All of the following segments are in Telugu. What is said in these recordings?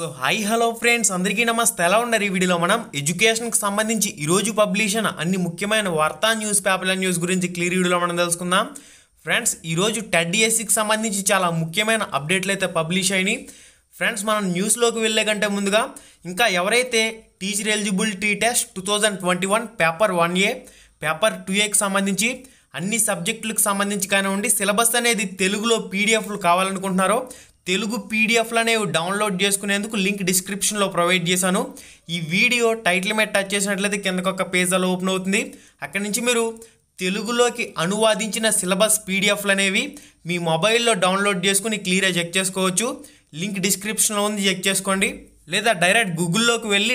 సో హై హలో ఫ్రెండ్స్ అందరికీ నమస్తే ఎలా ఉన్నారు ఈ వీడియోలో మనం ఎడ్యుకేషన్కి సంబంధించి ఈరోజు పబ్లిష్ అయిన అన్ని ముఖ్యమైన వార్తా న్యూస్ పేపర్ల న్యూస్ గురించి క్లియర్ వీడియోలో మనం తెలుసుకుందాం ఫ్రెండ్స్ ఈరోజు టెడ్ సంబంధించి చాలా ముఖ్యమైన అప్డేట్లు అయితే పబ్లిష్ అయినాయి ఫ్రెండ్స్ మనం న్యూస్లోకి వెళ్ళే కంటే ముందుగా ఇంకా ఎవరైతే teacher eligibility test two thousand twenty one paper one A paper two ఏకి సంబంధించి అన్ని సబ్జెక్టులకు సంబంధించి కానివ్వండి సిలబస్ అనేది తెలుగులో పీడిఎఫ్లు కావాలనుకుంటున్నారో తెలుగు పీడిఎఫ్లనే డౌన్లోడ్ చేసుకునేందుకు లింక్ డిస్క్రిప్షన్లో ప్రొవైడ్ చేశాను ఈ వీడియో టైటిల్ మీద టచ్ చేసినట్లయితే కిందకొక ఒక పేజ్ అలా ఓపెన్ అవుతుంది అక్కడి నుంచి మీరు తెలుగులోకి అనువాదించిన సిలబస్ పీడిఎఫ్లు అనేవి మీ మొబైల్లో డౌన్లోడ్ చేసుకుని క్లియర్గా చెక్ చేసుకోవచ్చు లింక్ డిస్క్రిప్షన్లో ఉంది చెక్ చేసుకోండి లేదా డైరెక్ట్ గూగుల్లోకి వెళ్ళి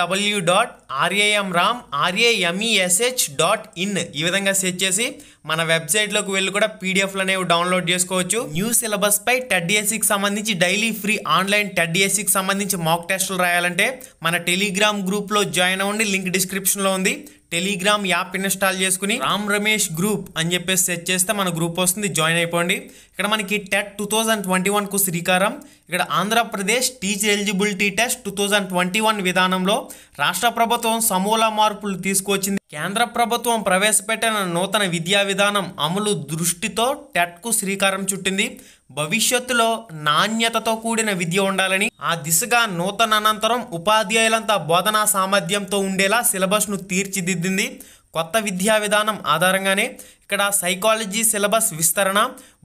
W dot R A M Ram R A M E S H e dot in ఈ విధంగా సెర్చ్ చేసి మన వెబ్సైట్లోకి వెళ్ళి కూడా పీడిఎఫ్లు అనేవి డౌన్లోడ్ చేసుకోవచ్చు న్యూ సిలబస్ పై టెడ్ఏసీకి సంబంధించి డైలీ ఫ్రీ ఆన్లైన్ టెడ్డిఎస్సికి సంబంధించి మాక్ టెస్టులు రాయాలంటే మన టెలిగ్రామ్ గ్రూప్లో జాయిన్ అవ్వండి లింక్ డిస్క్రిప్షన్లో ఉంది టెలిగ్రామ్ యాప్ ఇన్స్టాల్ చేసుకుని రామ్ రమేష్ గ్రూప్ అని చెప్పేసి సెర్చ్ చేస్తే మన గ్రూప్ వస్తుంది జాయిన్ అయిపోండి ఇక్కడ మనకి టెట్ టూ థౌజండ్ ట్వంటీ వన్కు శ్రీకారం ఇక్కడ Andhra Pradesh teacher eligibility test two thousand twenty one విధానంలో రాష్ట్ర ప్రభుత్వం సమూల మార్పులు తీసుకొచ్చింది కేంద్ర ప్రభుత్వం ప్రవేశపెట్టిన నూతన విద్యా విధానం అమలు దృష్టితో టెట్కు శ్రీకారం చుట్టింది భవిష్యత్తులో నాణ్యతతో కూడిన విద్య ఉండాలని ఆ దిశగా నూతన అనంతరం ఉపాధ్యాయులంతా బోధనా సామర్థ్యంతో ఉండేలా సిలబస్ను తీర్చిదిద్దింది కొత్త విద్యా విధానం ఆధారంగానే ఇక్కడ సైకాలజీ సిలబస్ విస్తరణ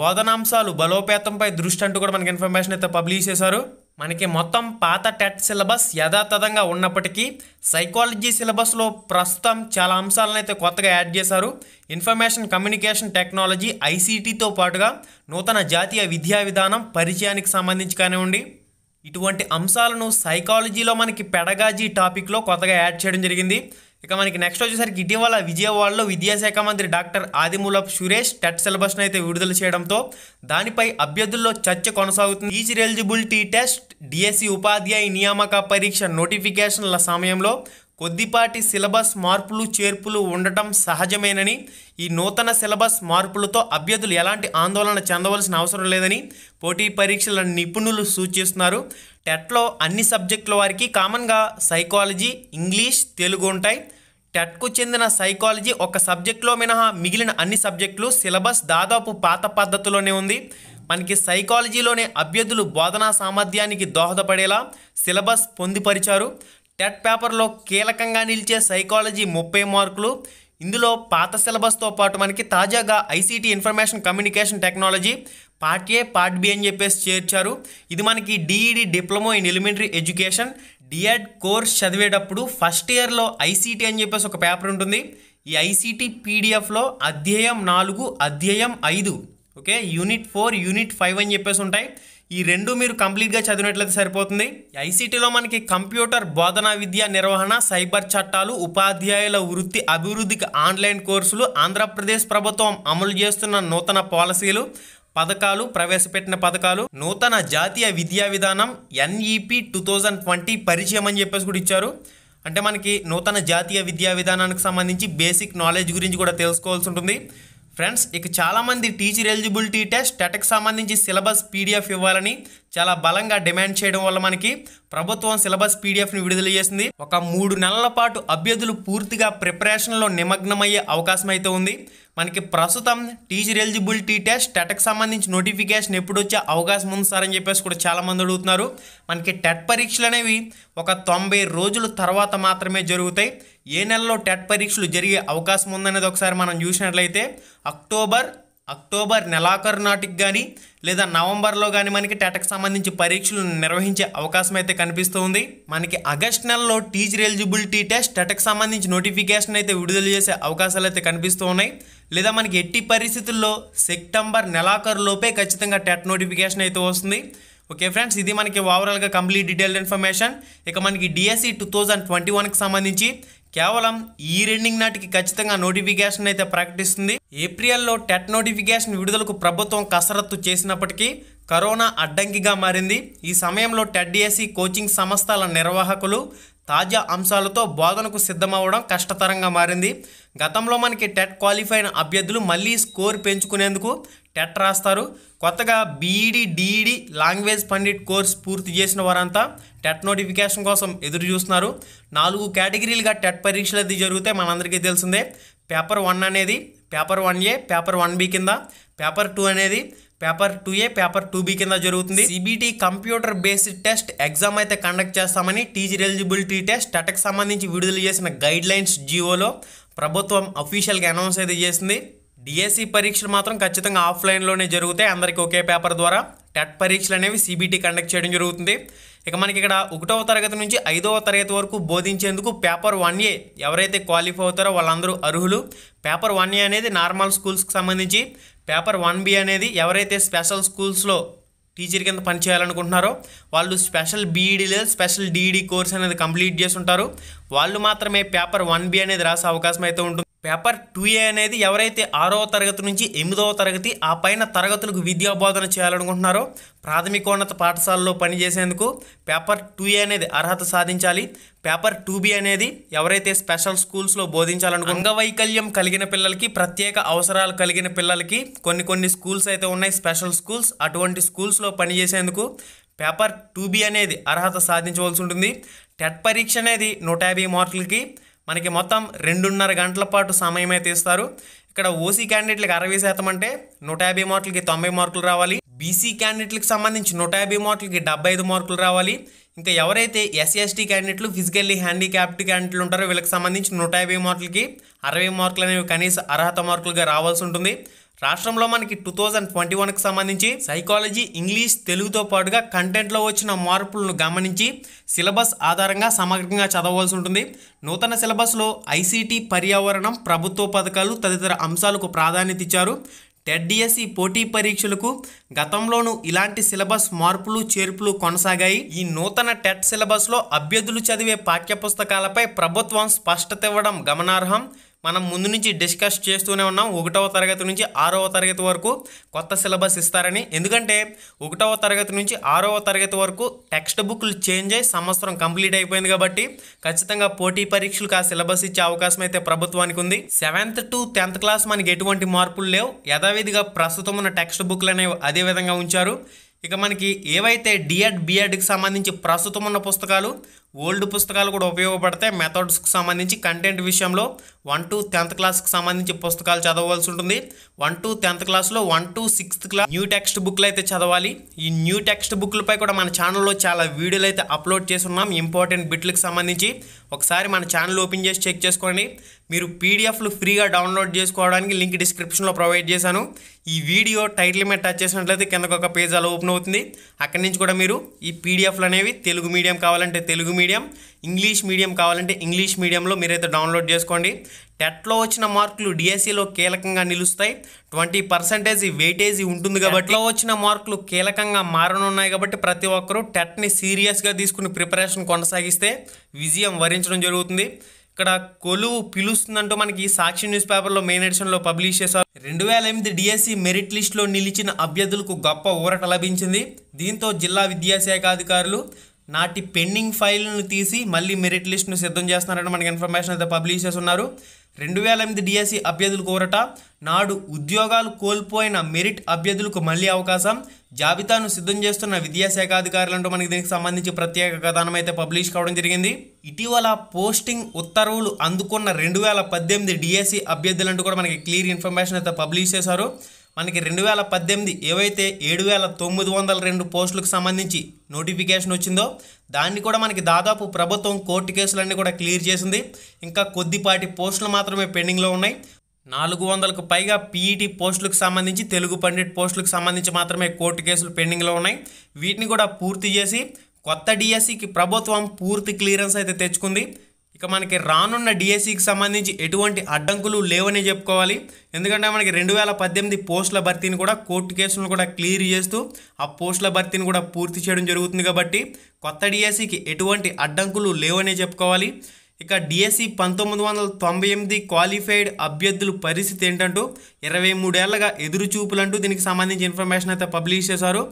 బోధనాంశాలు బలోపేతంపై దృష్టి అంటూ కూడా మనకి ఇన్ఫర్మేషన్ అయితే పబ్లిష్ చేశారు మనకి మొత్తం పాత టెట్ సిలబస్ యథాతథంగా ఉన్నప్పటికీ సైకాలజీ సిలబస్లో ప్రస్తుతం చాలా అంశాలను అయితే కొత్తగా యాడ్ చేశారు ఇన్ఫర్మేషన్ కమ్యూనికేషన్ టెక్నాలజీ ఐసీటీతో పాటుగా నూతన జాతీయ విద్యా విధానం పరిచయానికి సంబంధించి కానివ్వండి ఇటువంటి అంశాలను సైకాలజీలో మనకి పెడగాజీ టాపిక్లో కొత్తగా యాడ్ చేయడం జరిగింది ఇక మనకి నెక్స్ట్ వచ్చేసరికి ఇటీవల విజయవాడలో విద్యాశాఖ మంత్రి డాక్టర్ ఆదిమూలపు సురేష్ టెట్ సిలబస్ను అయితే విడుదల చేయడంతో దానిపై అభ్యర్థుల్లో చర్చ కొనసాగుతుంది టీచర్ ఎలిజిబిలిటీ టెస్ట్ డిఎస్సి ఉపాధ్యాయ నియామక పరీక్ష నోటిఫికేషన్ల సమయంలో కొద్దిపాటి సిలబస్ మార్పులు చేర్పులు ఉండటం సహజమేనని ఈ నూతన సిలబస్ మార్పులతో అభ్యర్థులు ఎలాంటి ఆందోళన చెందవలసిన అవసరం లేదని పోటీ పరీక్షల నిపుణులు సూచిస్తున్నారు టెట్లో అన్ని సబ్జెక్టుల వారికి కామన్గా సైకాలజీ ఇంగ్లీష్ తెలుగు ఉంటాయి టెట్కు చెందిన సైకాలజీ ఒక సబ్జెక్టులో మినహా మిగిలిన అన్ని సబ్జెక్టులు సిలబస్ దాదాపు పాత పద్ధతిలోనే ఉంది మనకి సైకాలజీలోనే అభ్యర్థులు బోధనా సామర్థ్యానికి దోహదపడేలా సిలబస్ పొందిపరిచారు టెట్ పేపర్లో కీలకంగా నిలిచే సైకాలజీ ముప్పై మార్కులు ఇందులో పాత సిలబస్తో పాటు మనకి తాజాగా ICT information communication technology part A part B అని చెప్పేసి చేర్చారు ఇది మనకి DEd diploma in elementary education DEd course చదివేటప్పుడు ఫస్ట్ ఇయర్లో ఐసీటీ అని చెప్పేసి ఒక పేపర్ ఉంటుంది ఈ ఐసీటీ పీడిఎఫ్లో అధ్యయం నాలుగు అధ్యయం ఐదు okay unit four unit five అని చెప్పేసి ఉంటాయి ఈ రెండు మీరు కంప్లీట్గా చదివినట్లయితే సరిపోతుంది ఐసీటీలో మనకి కంప్యూటర్ బోధనా విద్య నిర్వహణ సైబర్ చట్టాలు ఉపాధ్యాయుల వృత్తి అభివృద్ధికి ఆన్లైన్ కోర్సులు ఆంధ్రప్రదేశ్ ప్రభుత్వం అమలు చేస్తున్న నూతన పాలసీలు పథకాలు ప్రవేశపెట్టిన పథకాలు నూతన జాతీయ విద్యా విధానం ఎన్ఈపి టూ థౌజండ్ ట్వంటీ పరిచయం అని చెప్పేసి కూడా ఇచ్చారు అంటే మనకి నూతన జాతీయ విద్యా విధానానికి సంబంధించి బేసిక్ నాలెడ్జ్ గురించి కూడా తెలుసుకోవాల్సి ఉంటుంది ఫ్రెండ్స్ ఇక చాలామంది టీచర్ ఎలిజిబిలిటీ టెస్ట్ టెట్కి సంబంధించి సిలబస్ పీడిఎఫ్ ఇవ్వాలని చాలా బలంగా డిమాండ్ చేయడం వల్ల మనకి ప్రభుత్వం సిలబస్ పీడిఎఫ్ని విడుదల చేసింది ఒక మూడు నెలల పాటు అభ్యర్థులు పూర్తిగా ప్రిపరేషన్లో నిమగ్నమయ్యే అవకాశం అయితే ఉంది మనకి ప్రస్తుతం టీచర్ ఎలిజిబిలిటీ టెస్ట్ టెట్కి సంబంధించి నోటిఫికేషన్ ఎప్పుడు వచ్చే అవకాశం ఉంది సార్ అని చెప్పేసి కూడా చాలామంది అడుగుతున్నారు మనకి టెట్ పరీక్షలు అనేవి ఒక తొంభై రోజుల తర్వాత మాత్రమే జరుగుతాయి ఏ నెలలో టెట్ పరీక్షలు జరిగే అవకాశం ఉందనేది ఒకసారి మనం చూసినట్లయితే అక్టోబర్ అక్టోబర్ నెలాఖరు నాటికి కానీ లేదా నవంబర్లో కానీ మనకి టెటకు సంబంధించి పరీక్షలు నిర్వహించే అవకాశం అయితే కనిపిస్తుంది మనకి ఆగస్ట్ నెలలో టీచర్ ఎలిజిబిలిటీ టెస్ట్ టెటకు సంబంధించి నోటిఫికేషన్ అయితే విడుదల చేసే అవకాశాలు అయితే కనిపిస్తూ ఉన్నాయి లేదా మనకి ఎట్టి పరిస్థితుల్లో సెప్టెంబర్ నెలాఖరులోపే ఖచ్చితంగా టెట్ నోటిఫికేషన్ అయితే వస్తుంది ఓకే ఫ్రెండ్స్ ఇది మనకి ఓవరాల్గా కంప్లీట్ డీటెయిల్డ్ ఇన్ఫర్మేషన్ ఇక మనకి డిఎస్సి టూ థౌజండ్ ట్వంటీ వన్కి సంబంధించి కేవలం ఈ రెండింగ్ నాటికి ఖచ్చితంగా నోటిఫికేషన్ అయితే ప్రకటిస్తుంది ఏప్రిల్లో టెట్ నోటిఫికేషన్ విడుదలకు ప్రభుత్వం కసరత్తు చేసినప్పటికీ కరోనా అడ్డంకిగా మారింది ఈ సమయంలో టెడ్డిఎస్సి కోచింగ్ సంస్థల నిర్వాహకులు తాజా అంశాలతో బోధనకు సిద్ధమవడం కష్టతరంగా మారింది గతంలో మనకి టెట్ క్వాలిఫైన అభ్యర్థులు మళ్ళీ స్కోర్ పెంచుకునేందుకు టెట్ రాస్తారు కొత్తగా BEd DEd e e language pandit course పూర్తి చేసిన వారంతా టెట్ నోటిఫికేషన్ కోసం ఎదురు చూస్తున్నారు నాలుగు కేటగిరీలుగా టెట్ పరీక్షలు అది జరిగితే మనందరికీ తెలిసిందే పేపర్ వన్ అనేది paper one A paper one B కింద పేపర్ టూ అనేది paper two A paper two B కింద జరుగుతుంది CBT computer based test exam అయితే కండక్ట్ చేస్తామని టీచర్ ఎలిజిబిలిటీ టెస్ట్ టెట్కి సంబంధించి విడుదల చేసిన గైడ్ లైన్స్ జియోలో ప్రభుత్వం అఫీషియల్గా అనౌన్స్ అయితే చేసింది డిఎస్సి e పరీక్షలు మాత్రం ఖచ్చితంగా ఆఫ్లైన్లోనే జరుగుతాయి అందరికీ ఒకే పేపర్ ద్వారా టెట్ పరీక్షలు అనేవి సిబిటీ కండక్ట్ చేయడం జరుగుతుంది ఇక మనకి ఇక్కడ ఒకటవ తరగతి నుంచి ఐదవ తరగతి వరకు బోధించేందుకు పేపర్ వన్ ఏ ఎవరైతే క్వాలిఫై అవుతారో వాళ్ళందరూ అర్హులు పేపర్ వన్ ఏ అనేది నార్మల్ స్కూల్స్కి సంబంధించి పేపర్ వన్ బి అనేది ఎవరైతే స్పెషల్ స్కూల్స్లో టీచర్ కింద పనిచేయాలనుకుంటున్నారో వాళ్ళు స్పెషల్ బీఈడీ e లేదా స్పెషల్ డీఈడీ e కోర్స్ అనేది కంప్లీట్ చేసి ఉంటారు వాళ్ళు మాత్రమే పేపర్ వన్ బి అనేది రాసే అవకాశం అయితే ఉంటుంది పేపర్ టూ ఏ అనేది ఎవరైతే ఆరవ తరగతి నుంచి ఎనిమిదవ తరగతి ఆ పైన తరగతులకు విద్యా బోధన చేయాలనుకుంటున్నారో ప్రాథమికోన్నత పాఠశాలలో పనిచేసేందుకు పేపర్ టూ ఏ అనేది అర్హత సాధించాలి పేపర్ టూ బి అనేది ఎవరైతే స్పెషల్ స్కూల్స్లో బోధించాలనుకో అంగవైకల్యం కలిగిన పిల్లలకి ప్రత్యేక అవసరాలు కలిగిన పిల్లలకి కొన్ని కొన్ని స్కూల్స్ అయితే ఉన్నాయి స్పెషల్ స్కూల్స్ అటువంటి స్కూల్స్లో పనిచేసేందుకు పేపర్ టూ బి అనేది అర్హత సాధించవలసి ఉంటుంది టెట్ పరీక్ష అనేది నూట యాభై మార్కులకి మనకి మొత్తం రెండున్నర గంటల పాటు సమయం అయితే ఇస్తారు ఇక్కడ ఓసీ క్యాండిడేట్లకు అరవై శాతం అంటే నూట యాభై మార్కులకి తొంభై మార్కులు రావాలి బీసీ క్యాండిడేట్లకు సంబంధించి నూట యాభై మార్కులకి డెబ్బై ఐదు మార్కులు రావాలి ఇంకా ఎవరైతే ఎస్సీ ఎస్టీ క్యాండిడేట్లు ఫిజికల్లీ హ్యాండిక్యాప్డ్ క్యాండిడేట్లు ఉంటారో వీళ్ళకి సంబంధించి నూట యాభై మార్కులకి అరవై మార్కులు అనేవి కనీస అర్హత మార్కులుగా రావాల్సి ఉంటుంది రాష్ట్రంలో మనకి టూ థౌజండ్ ట్వంటీ వన్కి సంబంధించి సైకాలజీ ఇంగ్లీష్ తెలుగుతో పాటుగా కంటెంట్లో వచ్చిన మార్పులను గమనించి సిలబస్ ఆధారంగా సమగ్రంగా చదవవలసి ఉంటుంది నూతన సిలబస్లో ఐసీటీ పర్యావరణం ప్రభుత్వ పథకాలు తదితర అంశాలకు ప్రాధాన్యత ఇచ్చారు టెడ్డిఎస్సి పోటీ పరీక్షలకు గతంలోనూ ఇలాంటి సిలబస్ మార్పులు చేర్పులు కొనసాగాయి ఈ నూతన టెట్ సిలబస్లో అభ్యర్థులు చదివే పాఠ్యపుస్తకాలపై ప్రభుత్వం స్పష్టత ఇవ్వడం గమనార్హం మనం ముందు నుంచి డిస్కస్ చేస్తూనే ఉన్నాం ఒకటవ తరగతి నుంచి ఆరవ తరగతి వరకు కొత్త సిలబస్ ఇస్తారని ఎందుకంటే ఒకటవ తరగతి నుంచి ఆరవ తరగతి వరకు టెక్స్ట్ బుక్లు చేంజ్ అయ్యి సంవత్సరం కంప్లీట్ అయిపోయింది కాబట్టి ఖచ్చితంగా పోటీ పరీక్షలకు ఆ సిలబస్ ఇచ్చే అవకాశం అయితే ప్రభుత్వానికి ఉంది సెవెంత్ టు టెన్త్ క్లాస్ మనకి ఎటువంటి మార్పులు లేవు యథావిధిగా ప్రస్తుతం ఉన్న టెక్స్ట్ బుక్లు అనేవి అదే విధంగా ఉంచారు ఇక మనకి ఏవైతే డిఎడ్ బిఎడ్కి సంబంధించి ప్రస్తుతం ఉన్న పుస్తకాలు ఓల్డ్ పుస్తకాలు కూడా ఉపయోగపడతాయి మెథడ్స్కి సంబంధించి కంటెంట్ విషయంలో వన్ టు టెన్త్ క్లాస్కి సంబంధించి పుస్తకాలు చదవవలసి ఉంటుంది వన్ టు టెన్త్ క్లాస్లో one to sixth class new text బుక్లు అయితే చదవాలి ఈ న్యూ టెక్స్ట్ బుక్లపై కూడా మన ఛానల్లో చాలా వీడియోలు అయితే అప్లోడ్ చేస్తున్నాం ఇంపార్టెంట్ బిట్లకు సంబంధించి ఒకసారి మన ఛానల్ ఓపెన్ చేసి చెక్ చేసుకోండి మీరు పీడిఎఫ్లు ఫ్రీగా డౌన్లోడ్ చేసుకోవడానికి లింక్ డిస్క్రిప్షన్లో ప్రొవైడ్ చేశాను ఈ వీడియో టైటిల్ మీద టచ్ చేసినట్లయితే కిందకొక ఒక పేజ్ అలా ఓపెన్ అవుతుంది అక్కడి నుంచి కూడా మీరు ఈ పీడిఎఫ్లు అనేవి తెలుగు మీడియం కావాలంటే తెలుగు మీడియం ఇంగ్లీష్ మీడియం కావాలంటే ఇంగ్లీష్ మీడియంలో మీరైతే డౌన్లోడ్ చేసుకోండి టెట్లో వచ్చిన మార్కులు డిఎస్సిలో కీలకంగా నిలుస్తాయి ట్వంటీ పర్సెంటేజ్ వెయిటేజీ ఉంటుంది కాబట్టి వచ్చిన మార్కులు కీలకంగా మారనున్నాయి కాబట్టి ప్రతి ఒక్కరూ టెట్ని సీరియస్గా తీసుకుని ప్రిపరేషన్ కొనసాగిస్తే విజయం వరించడం జరుగుతుంది ఇక్కడ కొలువు పిలుస్తుందంటూ మనకి సాక్షి న్యూస్ పేపర్లో మెయిన్ ఎడిషన్లో పబ్లిష్ చేశారు రెండు వేల ఎనిమిది డిఎస్సి మెరిట్ లిస్టులో నిలిచిన అభ్యర్థులకు గొప్ప ఊరట లభించింది దీంతో జిల్లా విద్యాశాఖ అధికారులు నాటి పెండింగ్ ఫైల్ను తీసి మళ్ళీ మెరిట్ లిస్ట్ను సిద్ధం చేస్తున్నారని మనకి ఇన్ఫర్మేషన్ అయితే పబ్లిష్ చేస్తున్నారు రెండు వేల ఎనిమిది డిఎస్సి అభ్యర్థులు కోరట నాడు ఉద్యోగాలు కోల్పోయిన మెరిట్ అభ్యర్థులకు మళ్ళీ అవకాశం జాబితాను సిద్ధం చేస్తున్న విద్యాశాఖ అధికారులంటూ మనకి దీనికి సంబంధించి ప్రత్యేక కథనం అయితే పబ్లిష్ కావడం జరిగింది ఇటీవల పోస్టింగ్ ఉత్తర్వులు అందుకున్న రెండు వేల పద్దెనిమిది డిఎస్సి అభ్యర్థులంటూ కూడా మనకి క్లియర్ ఇన్ఫర్మేషన్ అయితే పబ్లిష్ చేశారు మనకి రెండు వేల పద్దెనిమిది ఏవైతే ఏడు వేల తొమ్మిది వందల రెండు పోస్టులకు సంబంధించి నోటిఫికేషన్ వచ్చిందో దాన్ని కూడా మనకి దాదాపు ప్రభుత్వం కోర్టు కేసులన్నీ కూడా క్లియర్ చేసింది ఇంకా కొద్దిపాటి పోస్టులు మాత్రమే పెండింగ్లో ఉన్నాయి నాలుగు వందలకు పైగా పీఈటీ పోస్టులకు సంబంధించి తెలుగు పండిట్ పోస్టులకు సంబంధించి మాత్రమే కోర్టు కేసులు పెండింగ్లో ఉన్నాయి వీటిని కూడా పూర్తి చేసి కొత్త డిఎస్సికి ప్రభుత్వం పూర్తి క్లియరెన్స్ అయితే తెచ్చుకుంది ఇక మనకి రానున్న డిఎస్సికి సంబంధించి ఎటువంటి అడ్డంకులు లేవని చెప్పుకోవాలి ఎందుకంటే మనకి రెండు వేల పద్దెనిమిది పోస్టుల భర్తీని కూడా కోర్టు కేసులను కూడా క్లియర్ చేస్తూ ఆ పోస్టుల భర్తీని కూడా పూర్తి చేయడం జరుగుతుంది కాబట్టి కొత్త డిఎస్సికి ఎటువంటి అడ్డంకులు లేవనే చెప్పుకోవాలి ఇక డిఎస్సి పంతొమ్మిది వందల తొంభై ఎనిమిది క్వాలిఫైడ్ అభ్యర్థుల పరిస్థితి ఏంటంటూ ఇరవై మూడేళ్లగా ఎదురుచూపులంటూ దీనికి సంబంధించి ఇన్ఫర్మేషన్ అయితే పబ్లిష్ చేశారు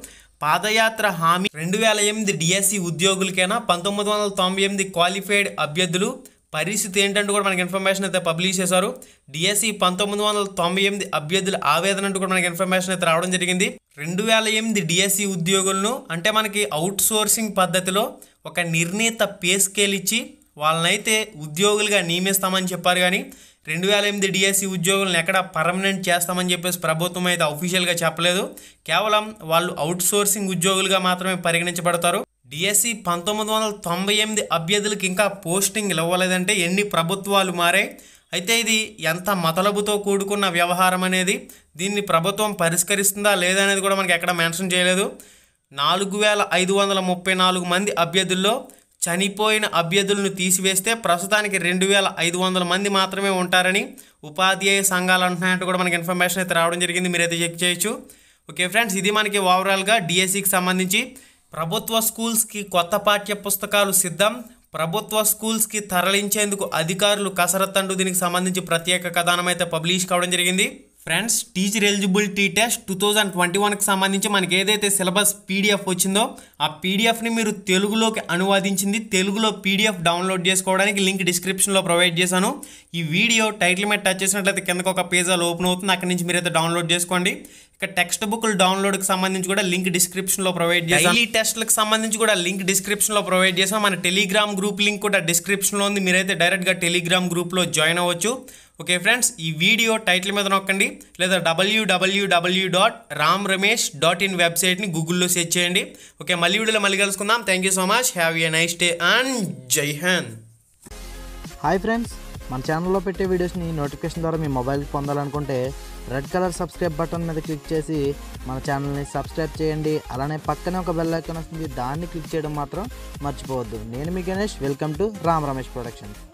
పాదయాత్ర హామీ రెండు వేల ఎనిమిది డిఎస్సి ఉద్యోగులకైనా పంతొమ్మిది వందల తొంభై ఎనిమిది క్వాలిఫైడ్ అభ్యర్థులు పరిస్థితి ఏంటంటూ కూడా మనకి ఇన్ఫర్మేషన్ అయితే పబ్లిష్ చేశారు డిఎస్సి పంతొమ్మిది వందల తొంభై ఎనిమిది అభ్యర్థుల ఆవేదన అంటూ కూడా మనకి ఇన్ఫర్మేషన్ అయితే రావడం జరిగింది రెండు వేల ఎనిమిది డిఎస్సి ఉద్యోగులను అంటే మనకి అవుట్ సోర్సింగ్ పద్ధతిలో ఒక నిర్ణీత పే స్కేల్ ఇచ్చి వాళ్ళనైతే ఉద్యోగులుగా నియమిస్తామని చెప్పారు కానీ రెండు వేల ఎనిమిది డిఎస్సి ఉద్యోగులను ఎక్కడ పర్మనెంట్ చేస్తామని చెప్పేసి ప్రభుత్వం అయితే అఫీషియల్గా చెప్పలేదు కేవలం వాళ్ళు అవుట్ సోర్సింగ్ ఉద్యోగులుగా మాత్రమే పరిగణించబడతారు డిఎస్సి పంతొమ్మిది వందల తొంభై ఎనిమిది అభ్యర్థులకు ఇంకా పోస్టింగ్ ఇవ్వలేదంటే ఎన్ని ప్రభుత్వాలు మారాయి అయితే ఇది ఎంత మతలబుతో కూడుకున్న వ్యవహారం అనేది దీన్ని ప్రభుత్వం పరిష్కరిస్తుందా లేదా అనేది కూడా మనకి ఎక్కడ మెన్షన్ చేయలేదు నాలుగు వేల ఐదు వందల ముప్పై నాలుగు మంది అభ్యర్థుల్లో చనిపోయిన అభ్యర్థులను తీసివేస్తే ప్రస్తుతానికి రెండు వేల ఐదు వందల మంది మాత్రమే ఉంటారని ఉపాధ్యాయ సంఘాలు అంటున్నాయంటే కూడా మనకి ఇన్ఫర్మేషన్ అయితే రావడం జరిగింది మీరైతే చెక్ చేయొచ్చు ఓకే ఫ్రెండ్స్ ఇది మనకి ఓవరాల్గా డిఎస్సికి సంబంధించి ప్రభుత్వ స్కూల్స్కి కొత్త పాఠ్య పుస్తకాలు సిద్ధం ప్రభుత్వ స్కూల్స్కి తరలించేందుకు అధికారులు అంటూ దీనికి సంబంధించి ప్రత్యేక కథనం అయితే పబ్లిష్ కావడం జరిగింది friends teacher eligibility test two thousand twenty వన్కి సంబంధించి మనకి ఏదైతే సిలబస్ పీడిఎఫ్ వచ్చిందో ఆ పీడిఎఫ్ని మీరు తెలుగులోకి అనువాదించింది తెలుగులో పీడిఎఫ్ డౌన్లోడ్ చేసుకోవడానికి లింక్ డిస్క్రిప్షన్లో ప్రొవైడ్ చేశాను ఈ వీడియో టైటిల్ మీద టచ్ చేసినట్లయితే కిందకు ఒక పేజ్ ఓపెన్ అవుతుంది అక్కడి నుంచి మీరైతే డౌన్లోడ్ చేసుకోండి ఇక టెక్స్ట్ బుక్లు డౌన్లోడ్కి సంబంధించి కూడా లింక్ డిస్క్రిప్షన్లో ప్రొవైడ్ చేసాం డైలీ టెస్ట్లకు సంబంధించి కూడా లింక్ డిస్క్రిప్షన్లో ప్రొవైడ్ చేసాం మన టెలిగ్రామ్ గ్రూప్ లింక్ కూడా డిస్క్రిప్షన్లో ఉంది మీరైతే డైరెక్ట్గా టెలిగ్రామ్ గ్రూప్లో జాయిన్ అవ్వచ్చు ఓకే ఫ్రెండ్స్ ఈ వీడియో టైటిల్ మీద నొక్కండి లేదా W W W dot Ram Ramesh dot in వెబ్సైట్ని గూగుల్లో సెర్చ్ చేయండి ఓకే మళ్ళీ వీడియోలో మళ్ళీ కలుసుకుందాం thank you so much have a nice day and Jai Hind hi friends మన ఛానల్లో పెట్టే వీడియోస్ని నోటిఫికేషన్ ద్వారా మీ మొబైల్కి పొందాలనుకుంటే రెడ్ కలర్ సబ్స్క్రైబ్ బటన్ మీద క్లిక్ చేసి మన ఛానల్ని సబ్స్క్రైబ్ చేయండి అలానే పక్కనే ఒక బెల్ ఐకాన్ వస్తుంది దాన్ని క్లిక్ చేయడం మాత్రం మర్చిపోవద్దు నేను మీ Ganesh welcome to Ram Ramesh productions